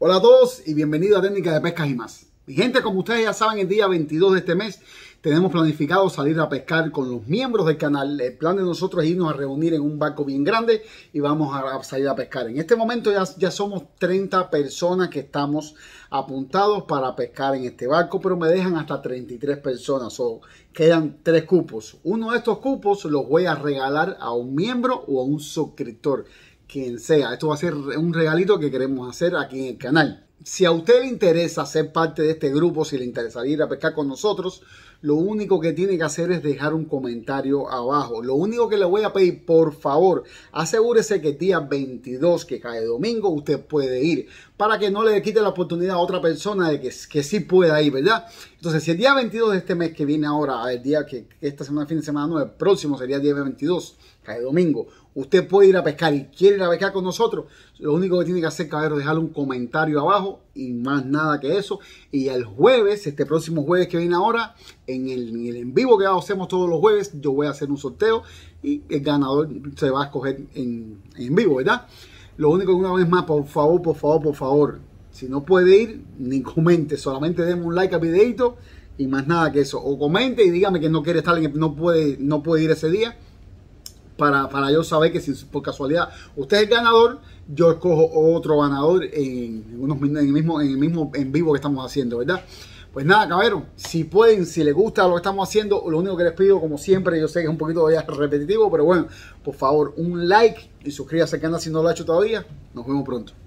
Hola a todos y bienvenidos a Técnica de Pescas y más. Mi gente, como ustedes ya saben, el día 22 de este mes tenemos planificado salir a pescar con los miembros del canal. El plan de nosotros es irnos a reunir en un barco bien grande y vamos a salir a pescar. En este momento ya, ya somos 30 personas que estamos apuntados para pescar en este barco, pero me dejan hasta 33 personas o quedan tres cupos. Uno de estos cupos los voy a regalar a un miembro o a un suscriptor quien sea. Esto va a ser un regalito que queremos hacer aquí en el canal. Si a usted le interesa ser parte de este grupo, si le interesa ir a pescar con nosotros, lo único que tiene que hacer es dejar un comentario abajo. Lo único que le voy a pedir, por favor, asegúrese que el día 22 que cae domingo usted puede ir para que no le quite la oportunidad a otra persona de que, que sí pueda ir, ¿verdad? Entonces, si el día 22 de este mes que viene ahora, el día que, esta semana, fin de semana, no, el próximo sería el día 22, cae domingo, usted puede ir a pescar y quiere ir a pescar con nosotros, lo único que tiene que hacer, caballero, es dejarle un comentario abajo y más nada que eso. Y el jueves, este próximo jueves que viene ahora, en el, en vivo que hacemos todos los jueves, yo voy a hacer un sorteo y el ganador se va a escoger en, en vivo, ¿verdad? Lo único que una vez más, por favor, por favor, por favor, si no puede ir, ni comente, solamente denme un like al videito y más nada que eso. O comente y dígame que no quiere estar, en no, puede, no puede ir ese día. Para, yo saber que si por casualidad usted es el ganador, yo escojo otro ganador en, mismo, en el mismo en vivo que estamos haciendo, ¿verdad? Pues nada, cabrón, si pueden, si les gusta lo que estamos haciendo, lo único que les pido, como siempre, yo sé que es un poquito ya repetitivo, pero bueno, por favor, un like y suscríbase que canal si no lo ha hecho todavía. Nos vemos pronto.